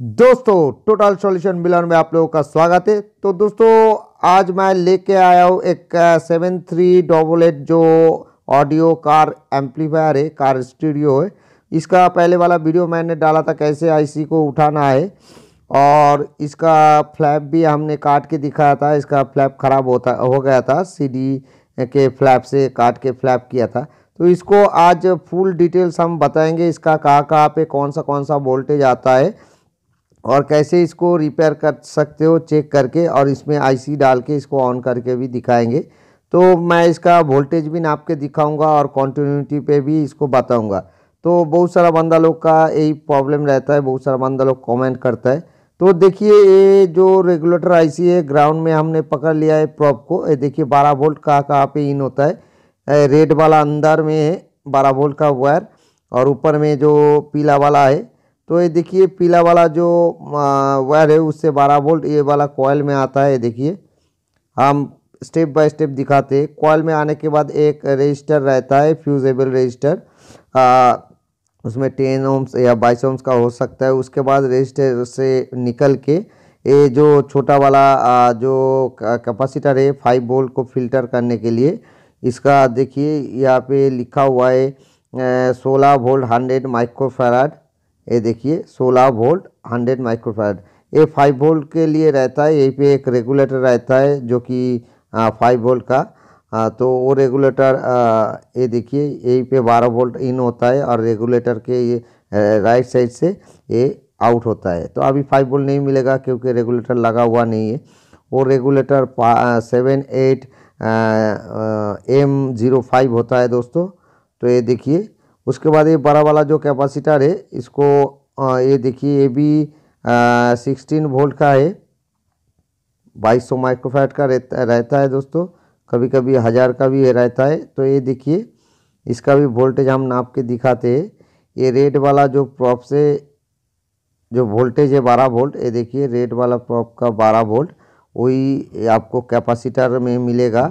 दोस्तों total solution मिलन में आप लोगों का स्वागत है तो दोस्तों आज मैं लेके आया हूँ एक सेवन थ्री डबल एट जो ऑडियो कार एम्पलीफायर है कार स्टूडियो है इसका पहले वाला वीडियो मैंने डाला था कैसे आईसी को उठाना है और इसका फ्लैप भी हमने काट के दिखाया था इसका फ्लैप ख़राब होता हो गया था सी के फ्लैप से काट के फ्लैप किया था तो इसको आज फुल डिटेल्स हम बताएंगे इसका कहाँ कहाँ पे कौन सा कौन सा वोल्टेज आता है और कैसे इसको रिपेयर कर सकते हो चेक करके और इसमें आईसी डाल के इसको ऑन करके भी दिखाएंगे तो मैं इसका वोल्टेज भी नाप के दिखाऊंगा और कॉन्टीन्यूटी पे भी इसको बताऊंगा तो बहुत सारा बंदा लोग का यही प्रॉब्लम रहता है बहुत सारा बंदा लोग कमेंट करता है तो देखिए ये जो रेगुलेटर आईसी है ग्राउंड में हमने पकड़ लिया है प्रॉप को ये देखिए बारह वोल्ट कहाँ कहाँ पर इन होता है रेड वाला अंदर में है बारह वोल्ट का वायर और ऊपर में जो पीला वाला है तो ये देखिए पीला वाला जो वायर है उससे 12 वोल्ट ये वाला कॉयल में आता है देखिए हम स्टेप बाय स्टेप दिखाते हैं कॉयल में आने के बाद एक रजिस्टर रहता है फ्यूजेबल रजिस्टर उसमें टेन ओम्स या बाईस ओम्स का हो सकता है उसके बाद रजिस्टर से निकल के ये जो छोटा वाला जो कैपेसिटर है फाइव वोल्ट को फिल्टर करने के लिए इसका देखिए यहाँ पे लिखा हुआ है सोलह वोल्ट हंड्रेड माइक्रोफैराड ये देखिए 16 वोल्ट 100 माइक्रोफैड ये 5 वोल्ट के लिए रहता है यहीं पे एक रेगुलेटर रहता है जो कि फाइव वोल्ट का आ, तो वो रेगुलेटर ये देखिए यहीं पे 12 वोल्ट इन होता है और रेगुलेटर के ये राइट साइड से ये आउट होता है तो अभी फाइव वोल्ट नहीं मिलेगा क्योंकि रेगुलेटर लगा हुआ नहीं है वो regulator seven eight M zero five होता है दोस्तों तो ये देखिए उसके बाद ये बड़ा वाला जो कैपेसिटर है इसको आ, ये देखिए ये भी सिक्सटीन वोल्ट का है बाईस सौ माइक्रोफैट का रहता रहता है दोस्तों कभी कभी हज़ार का भी रहता है तो ये देखिए इसका भी वोल्टेज हम नाप के दिखाते हैं ये रेड वाला जो प्रॉप से जो वोल्टेज है बारह वोल्ट ये देखिए रेड वाला प्रॉप का बारह वोल्ट वही आपको कैपेसिटर में मिलेगा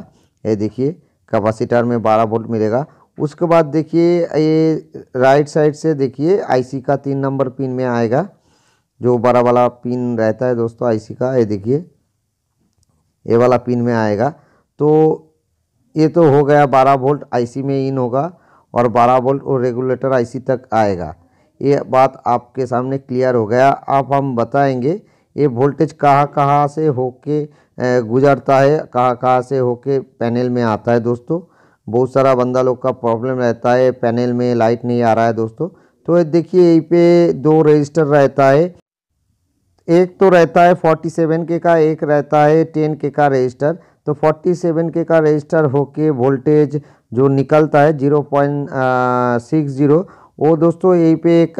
ये देखिए कैपेसिटर में बारह वोल्ट मिलेगा उसके बाद देखिए ये राइट साइड से देखिए आईसी का तीन नंबर पिन में आएगा जो बड़ा वाला पिन रहता है दोस्तों आईसी का ये देखिए ये वाला पिन में आएगा तो ये तो हो गया बारह वोल्ट आईसी में इन होगा और बारह वोल्ट और रेगुलेटर आईसी तक आएगा ये बात आपके सामने क्लियर हो गया अब हम बताएंगे ये वोल्टेज कहाँ कहाँ से होके गुजरता है कहाँ कहाँ से होके पैनल में आता है दोस्तों बहुत सारा बंदा लोग का प्रॉब्लम रहता है पैनल में लाइट नहीं आ रहा है दोस्तों तो देखिए यहीं पे दो रजिस्टर रहता है एक तो रहता है फोर्टी सेवन के का एक रहता है टेन के का रजिस्टर तो फोर्टी सेवन के का रजिस्टर होके वोल्टेज जो निकलता है जीरो पॉइंट सिक्स जीरो वो दोस्तों यहीं पे एक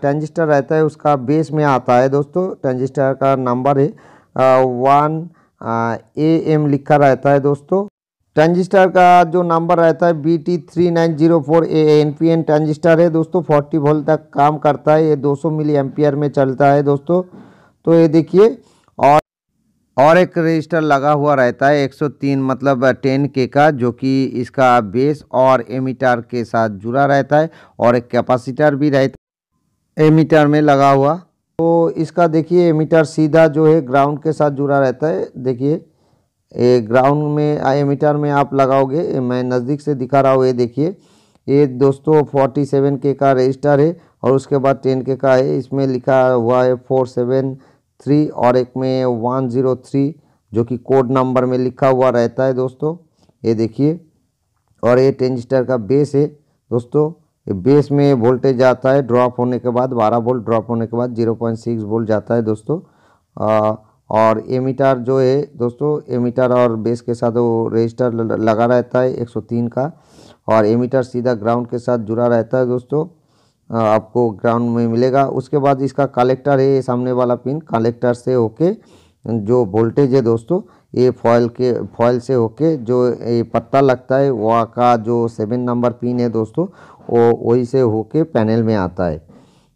ट्रांजिस्टर रहता है उसका बेस में आता है दोस्तों ट्रांजिस्टर का नंबर है वन ए एम लिखा रहता है दोस्तों ट्रांजिस्टर का जो नंबर रहता है B T three nine zero four A N P N transistor है दोस्तों फोर्टी वोल्ट तक काम करता है ये दो सौ मिली एम्पियर में चलता है दोस्तों तो ये देखिए और और एक रजिस्टर लगा हुआ रहता है एक सौ तीन मतलब टेन के का जो कि इसका बेस और एमीटर के साथ जुड़ा रहता है और एक कैपेसिटर भी रहता है एमीटर में लगा हुआ तो इसका देखिए एमीटर सीधा जो है ग्राउंड के साथ जुड़ा रहता है देखिए ये ग्राउंड में एमीटर में आप लगाओगे मैं नज़दीक से दिखा रहा हूँ ये देखिए ये दोस्तों फोर्टी सेवन के का रजिस्टर है और उसके बाद टेन के का है इसमें लिखा हुआ है फोर सेवन थ्री और एक में वन ज़ीरो थ्री जो कि कोड नंबर में लिखा हुआ रहता है दोस्तों ये देखिए और ये ट्रेंजिस्टर का बेस है दोस्तों ये बेस में वोल्टेज जाता है ड्रॉप होने के बाद 12 वोल्ट ड्रॉप होने के बाद 0.6 वोल्ट जाता है दोस्तों और एमीटर जो है दोस्तों एमीटर और बेस के साथ वो रजिस्टर लगा रहता है 103 का और एमीटर सीधा ग्राउंड के साथ जुड़ा रहता है दोस्तों आपको ग्राउंड में मिलेगा उसके बाद इसका कलेक्टर है सामने वाला पिन कलेक्टर से होके जो वोल्टेज है दोस्तों ये फॉयल के फॉयल से होके जो ये पत्ता लगता है वहाँ का जो सेवन नंबर पिन है दोस्तों वो वही से होके पैनल में आता है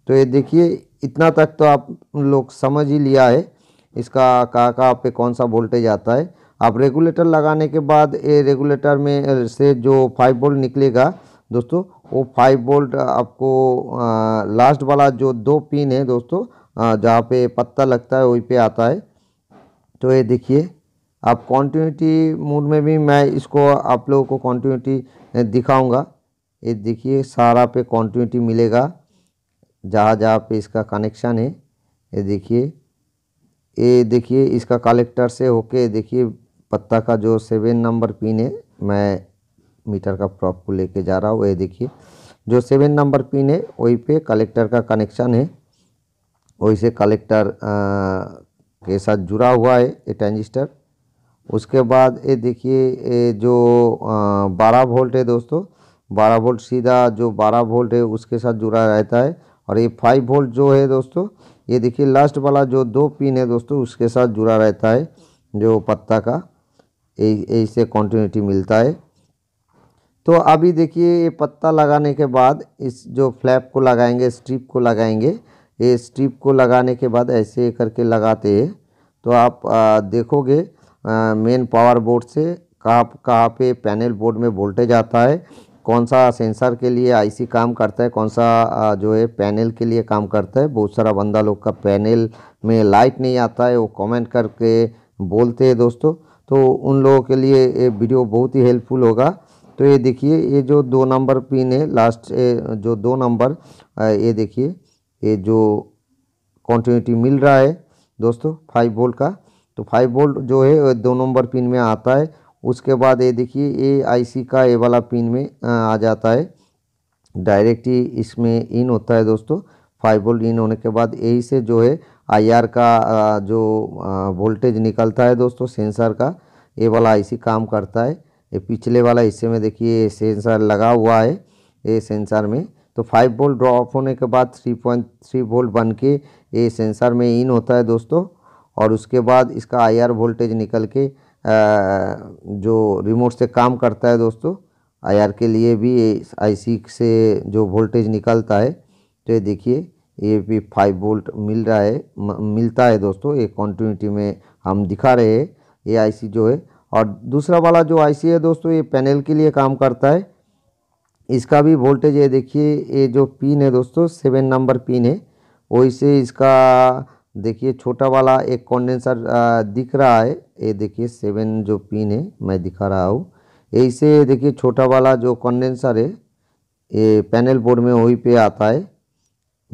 तो ये देखिए इतना तक तो आप लोग समझ ही लिया है इसका कहाँ कहाँ पे कौन सा वोल्टेज आता है आप रेगुलेटर लगाने के बाद ये रेगुलेटर में से जो फाइव वोल्ट निकलेगा दोस्तों वो फाइव वोल्ट आपको आ, लास्ट वाला जो दो पिन है दोस्तों जहाँ पे पत्ता लगता है वहीं पे आता है तो ये देखिए आप कॉन्टीन्यूटी मोड में भी मैं इसको आप लोगों को कॉन्टीन्यूटी दिखाऊँगा ये देखिए सारा पे कॉन्टीन्यूटी मिलेगा जहाँ जहाँ पे इसका कनेक्शन है ये देखिए ये देखिए इसका कलेक्टर से होके देखिए पत्ता का जो सेवन नंबर पिन है मैं मीटर का प्रॉप को लेके जा रहा हूँ ये देखिए जो सेवन नंबर पिन है वही पे कलेक्टर का कनेक्शन है वही से कलेक्टर के साथ जुड़ा हुआ है ये ट्रांजिस्टर उसके बाद ये देखिए जो बारह वोल्ट है दोस्तों बारह वोल्ट सीधा जो बारह वोल्ट है उसके साथ जुड़ा रहता है और ये फाइव वोल्ट जो है दोस्तों ये देखिए लास्ट वाला जो दो पिन है दोस्तों उसके साथ जुड़ा रहता है जो पत्ता का इसे कंटिन्यूटी मिलता है तो अभी देखिए ये पत्ता लगाने के बाद इस जो फ्लैप को लगाएंगे स्ट्रिप को लगाएंगे ये स्ट्रिप को लगाने के बाद ऐसे करके लगाते हैं तो आप आ, देखोगे मेन पावर बोर्ड से कहाँ कहाँ पे पैनल बोर्ड में वोल्टेज आता है कौन सा सेंसर के लिए आईसी काम करता है कौन सा जो है पैनल के लिए काम करता है बहुत सारा बंदा लोग का पैनल में लाइट नहीं आता है वो कमेंट करके बोलते हैं दोस्तों तो उन लोगों के लिए ये वीडियो बहुत ही हेल्पफुल होगा तो ये देखिए ये जो दो नंबर पिन है लास्ट जो दो नंबर ये देखिए ये जो कॉन्टीन्यूटी मिल रहा है दोस्तों फाइव वोल्ट का तो फाइव वोल्ट जो है दो नंबर पिन में आता है उसके बाद ये देखिए ये आईसी का ए वाला पिन में आ जाता है डायरेक्ट ही इसमें इन होता है दोस्तों फाइव वोल्ट इन होने के बाद यही से जो है आईआर का जो वोल्टेज निकलता है दोस्तों सेंसर का ये वाला आईसी काम करता है ये पिछले वाला हिस्से में देखिए सेंसर लगा हुआ है ये सेंसर में तो फाइव वोल्ट ड्रॉप होने के बाद थ्री पॉइंट थ्री वोल्ट बन के ये सेंसर में इन होता है दोस्तों और उसके बाद इसका आई वोल्टेज निकल के जो रिमोट से काम करता है दोस्तों आईआर के लिए भी आईसी से जो वोल्टेज निकलता है तो ये देखिए ये भी फाइव वोल्ट मिल रहा है मिलता है दोस्तों ये कॉन्टिन्यूटी में हम दिखा रहे हैं ये आईसी जो है और दूसरा वाला जो आईसी है दोस्तों ये पैनल के लिए काम करता है इसका भी वोल्टेज ये देखिए ये जो पिन है दोस्तों सेवन नंबर पिन है वही से इसका देखिए छोटा वाला एक कंडेंसर दिख रहा है ये देखिए सेवन जो पिन है मैं दिखा रहा हूँ यही से देखिए छोटा वाला जो कंडेंसर है ये पैनल बोर्ड में वहीं पे आता है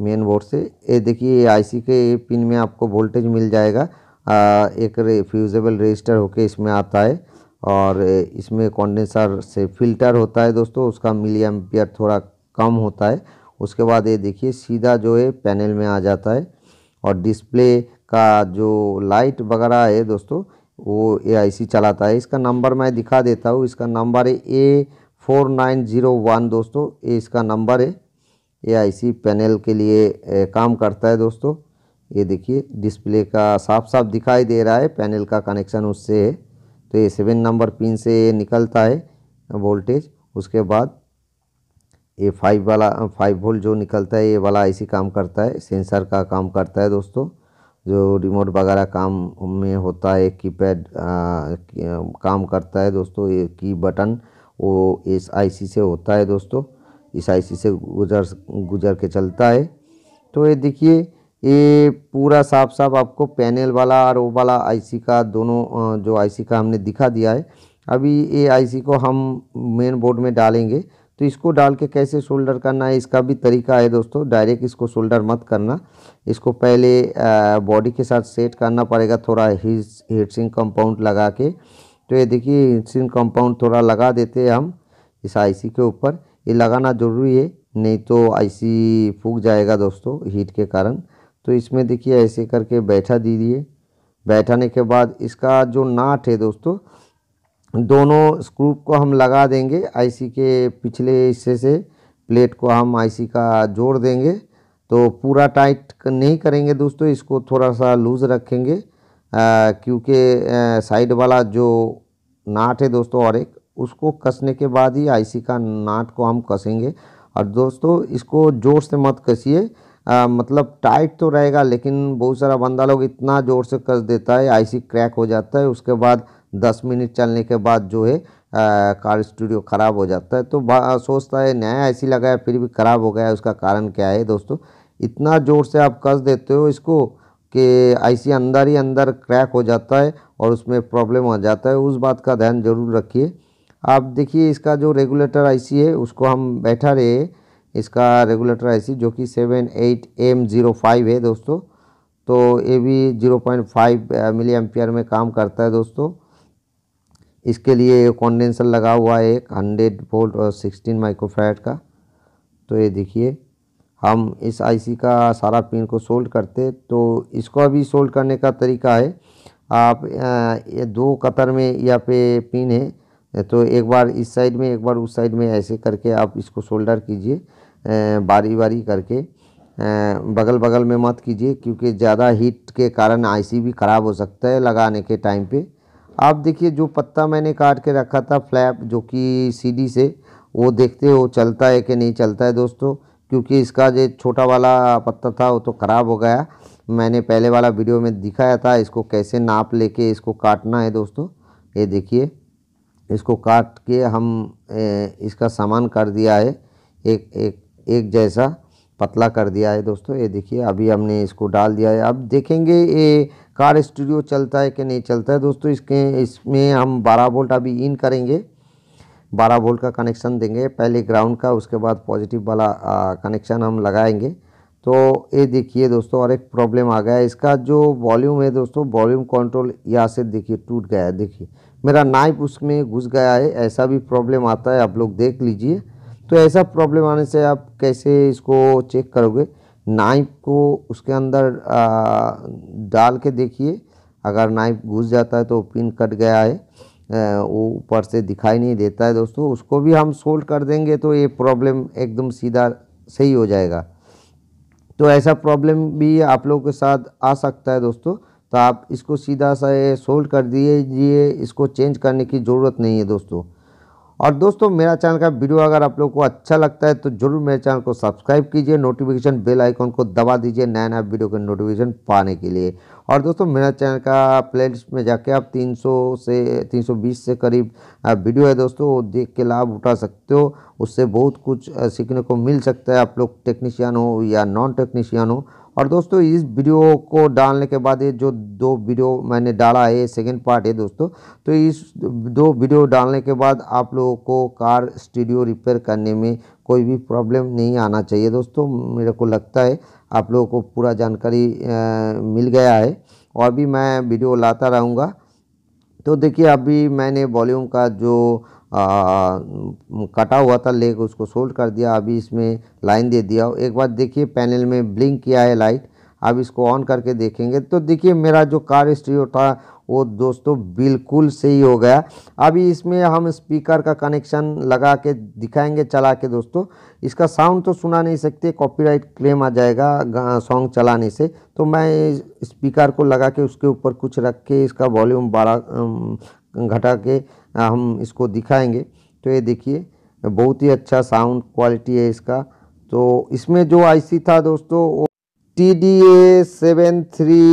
मेन बोर्ड से ये देखिए आईसी के पिन में आपको वोल्टेज मिल जाएगा आ, एक फ्यूजेबल रजिस्टर होके इसमें आता है और इसमें कंडेंसर से फिल्टर होता है दोस्तों उसका मिली एम्पियर थोड़ा कम होता है उसके बाद ये देखिए सीधा जो है पैनल में आ जाता है और डिस्प्ले का जो लाइट वगैरह है दोस्तों वो ए आई सी चलाता है इसका नंबर मैं दिखा देता हूँ इसका नंबर है A four nine zero one दोस्तों ये इसका नंबर है ए आई सी पैनल के लिए काम करता है दोस्तों ये देखिए डिस्प्ले का साफ साफ दिखाई दे रहा है पैनल का कनेक्शन उससे है तो ये सेवन नंबर पिन से निकलता है वोल्टेज उसके बाद ये फाइव वाला फाइव वोल्ट जो निकलता है ये वाला ऐसी काम करता है सेंसर का काम करता है दोस्तों जो रिमोट वगैरह काम में होता है कीपैड काम करता है दोस्तों ये की बटन वो इस आईसी से होता है दोस्तों इस आईसी से गुजर गुजर के चलता है तो ये देखिए ये पूरा साफ साफ आपको पैनल वाला और वो वाला आईसी का दोनों जो आईसी का हमने दिखा दिया है अभी ये आईसी को हम मेन बोर्ड में डालेंगे तो इसको डाल के कैसे शोल्डर करना है इसका भी तरीका है दोस्तों डायरेक्ट इसको शोल्डर मत करना इसको पहले बॉडी के साथ सेट करना पड़ेगा थोड़ा हीटसिंग कंपाउंड लगा के तो ये देखिए हीटसिंग कंपाउंड थोड़ा लगा देते हैं हम इस आईसी के ऊपर ये लगाना ज़रूरी है नहीं तो आईसी फूक जाएगा दोस्तों हीट के कारण तो इसमें देखिए ऐसे करके बैठा दीजिए बैठाने के बाद इसका जो नाट है दोस्तों दोनों स्क्रूप को हम लगा देंगे आईसी के पिछले हिस्से से प्लेट को हम आईसी का जोड़ देंगे तो पूरा टाइट नहीं करेंगे दोस्तों इसको थोड़ा सा लूज़ रखेंगे क्योंकि साइड वाला जो नाट है दोस्तों और एक उसको कसने के बाद ही आईसी का नाट को हम कसेंगे और दोस्तों इसको ज़ोर से मत कसिए मतलब टाइट तो रहेगा लेकिन बहुत सारा बंदा लोग इतना ज़ोर से कस देता है आईसी क्रैक हो जाता है उसके बाद दस मिनट चलने के बाद जो है कार स्टूडियो ख़राब हो जाता है तो सोचता है नया ऐसी लगाया फिर भी ख़राब हो गया उसका कारण क्या है दोस्तों इतना ज़ोर से आप कस देते हो इसको कि ऐसी अंदर ही अंदर क्रैक हो जाता है और उसमें प्रॉब्लम आ जाता है उस बात का ध्यान जरूर रखिए आप देखिए इसका जो रेगुलेटर आईसी है उसको हम बैठा रहे इसका रेगुलेटर आईसी जो कि seven eight M zero five है दोस्तों तो ये भी zero point five milli ampere में काम करता है दोस्तों इसके लिए कॉन्डेंसर लगा हुआ है एक हंड्रेड वोल्ट और सिक्सटीन माइक्रोफैट का तो ये देखिए हम इस आईसी का सारा पिन को सोल्ड करते तो इसको अभी सोल्ड करने का तरीका है आप ये दो कतर में यहाँ पे पिन है तो एक बार इस साइड में एक बार उस साइड में ऐसे करके आप इसको सोल्डर कीजिए बारी बारी करके बगल बगल में मत कीजिए क्योंकि ज़्यादा हीट के कारण आईसी भी ख़राब हो सकता है लगाने के टाइम पे आप देखिए जो पत्ता मैंने काट के रखा था फ्लैप जो कि सीडी से वो देखते हो चलता है कि नहीं चलता है दोस्तों क्योंकि इसका जो छोटा वाला पत्ता था वो तो ख़राब हो गया मैंने पहले वाला वीडियो में दिखाया था इसको कैसे नाप लेके इसको काटना है दोस्तों ये देखिए इसको काट के हम इसका सामान कर दिया है एक एक एक जैसा पतला कर दिया है दोस्तों ये देखिए अभी हमने इसको डाल दिया है अब देखेंगे ये कार स्टूडियो चलता है कि नहीं चलता है दोस्तों इसके इसमें हम 12 वोल्ट अभी इन करेंगे 12 वोल्ट का कनेक्शन देंगे पहले ग्राउंड का उसके बाद पॉजिटिव वाला कनेक्शन हम लगाएंगे तो ये देखिए दोस्तों और एक प्रॉब्लम आ गया इसका जो वॉल्यूम है दोस्तों वॉल्यूम कंट्रोल यहाँ से देखिए टूट गया है देखिए मेरा नाइफ उसमें घुस गया है ऐसा भी प्रॉब्लम आता है आप लोग देख लीजिए तो ऐसा प्रॉब्लम आने से आप कैसे इसको चेक करोगे नाइफ को उसके अंदर डाल के देखिए अगर नाइफ घुस जाता है तो पिन कट गया है वो ऊपर से दिखाई नहीं देता है दोस्तों उसको भी हम सोल्व कर देंगे तो ये प्रॉब्लम एकदम सीधा सही हो जाएगा तो ऐसा प्रॉब्लम भी आप लोगों के साथ आ सकता है दोस्तों तो आप इसको सीधा सा सोल्व कर दीजिए इसको चेंज करने की ज़रूरत नहीं है दोस्तों और दोस्तों मेरा चैनल का वीडियो अगर आप लोग को अच्छा लगता है तो जरूर मेरे चैनल को सब्सक्राइब कीजिए नोटिफिकेशन बेल आइकॉन को दबा दीजिए नया नया वीडियो के नोटिफिकेशन पाने के लिए और दोस्तों मेरा चैनल का प्लेलिस्ट में जाके आप 300 से 320 से करीब वीडियो है दोस्तों देख के लाभ उठा सकते हो उससे बहुत कुछ सीखने को मिल सकता है आप लोग टेक्नीशियन हो या नॉन टेक्नीशियन हो और दोस्तों इस वीडियो को डालने के बाद ये जो दो वीडियो मैंने डाला है सेकंड पार्ट है दोस्तों तो इस दो वीडियो डालने के बाद आप लोगों को कार स्टूडियो रिपेयर करने में कोई भी प्रॉब्लम नहीं आना चाहिए दोस्तों मेरे को लगता है आप लोगों को पूरा जानकारी मिल गया है और भी मैं वीडियो लाता रहूँगा तो देखिए अभी मैंने वॉल्यूम का जो आ, कटा हुआ था लेक उसको सोल्ड कर दिया अभी इसमें लाइन दे दिया एक बार देखिए पैनल में ब्लिंक किया है लाइट अब इसको ऑन करके देखेंगे तो देखिए मेरा जो कार स्टीरियो था वो दोस्तों बिल्कुल सही हो गया अभी इसमें हम स्पीकर का कनेक्शन लगा के दिखाएंगे चला के दोस्तों इसका साउंड तो सुना नहीं सकते कॉपीराइट क्लेम आ जाएगा सॉन्ग चलाने से तो मैं स्पीकर को लगा के उसके ऊपर कुछ रख के इसका वॉल्यूम बड़ा घटा के हम इसको दिखाएंगे तो ये देखिए बहुत ही अच्छा साउंड क्वालिटी है इसका तो इसमें जो आईसी था दोस्तों वो T D A seven three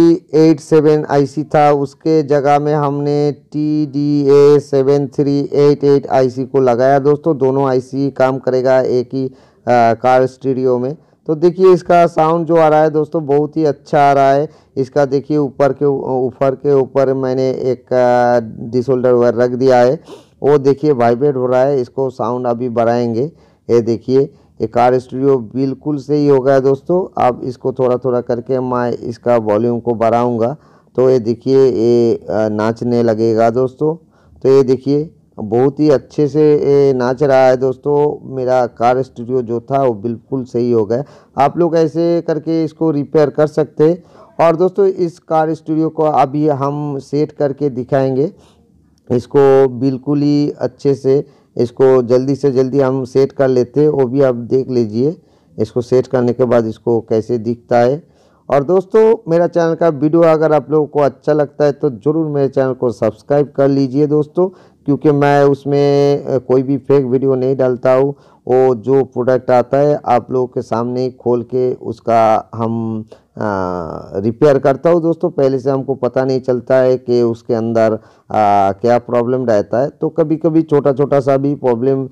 eight seven I था उसके जगह में हमने T D A seven three eight eight I को लगाया दोस्तों दोनों आई काम करेगा एक ही कार स्टूडियो में तो देखिए इसका साउंड जो आ रहा है दोस्तों बहुत ही अच्छा आ रहा है इसका देखिए ऊपर के ऊपर के ऊपर मैंने एक डिसोल्डर वायर रख दिया है वो देखिए वाइब्रेट हो रहा है इसको साउंड अभी बढ़ाएंगे ये देखिए ये कार स्टूडियो बिल्कुल सही हो गया दोस्तों अब इसको थोड़ा थोड़ा करके मैं इसका वॉल्यूम को बढ़ाऊँगा तो ये देखिए ये नाचने लगेगा दोस्तों तो ये देखिए बहुत ही अच्छे से नाच रहा है दोस्तों मेरा कार स्टूडियो जो था वो बिल्कुल सही हो गया आप लोग ऐसे करके इसको रिपेयर कर सकते और दोस्तों इस कार स्टूडियो को अभी हम सेट करके दिखाएंगे इसको बिल्कुल ही अच्छे से इसको जल्दी से जल्दी हम सेट कर लेते वो भी आप देख लीजिए इसको सेट करने के बाद इसको कैसे दिखता है और दोस्तों मेरा चैनल का वीडियो अगर आप लोगों को अच्छा लगता है तो ज़रूर मेरे चैनल को सब्सक्राइब कर लीजिए दोस्तों क्योंकि मैं उसमें कोई भी फेक वीडियो नहीं डालता हूँ वो जो प्रोडक्ट आता है आप लोगों के सामने खोल के उसका हम रिपेयर हाँ, करता हूँ दोस्तों पहले से हमको पता नहीं चलता है कि उसके अंदर आ, क्या प्रॉब्लम रहता है तो कभी कभी छोटा छोटा सा भी प्रॉब्लम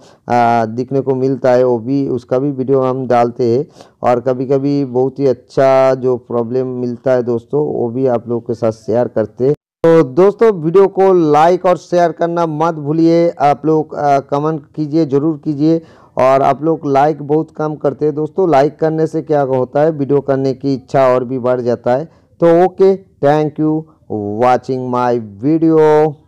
दिखने को मिलता है वो भी उसका भी वीडियो हम डालते हैं और कभी कभी बहुत ही अच्छा जो प्रॉब्लम मिलता है दोस्तों वो भी आप लोगों के साथ शेयर करते हैं तो दोस्तों वीडियो को लाइक और शेयर करना मत भूलिए आप लोग कमेंट कीजिए ज़रूर कीजिए और आप लोग लाइक बहुत कम करते हैं दोस्तों लाइक करने से क्या होता है वीडियो करने की इच्छा और भी बढ़ जाता है तो okay thank you watching my video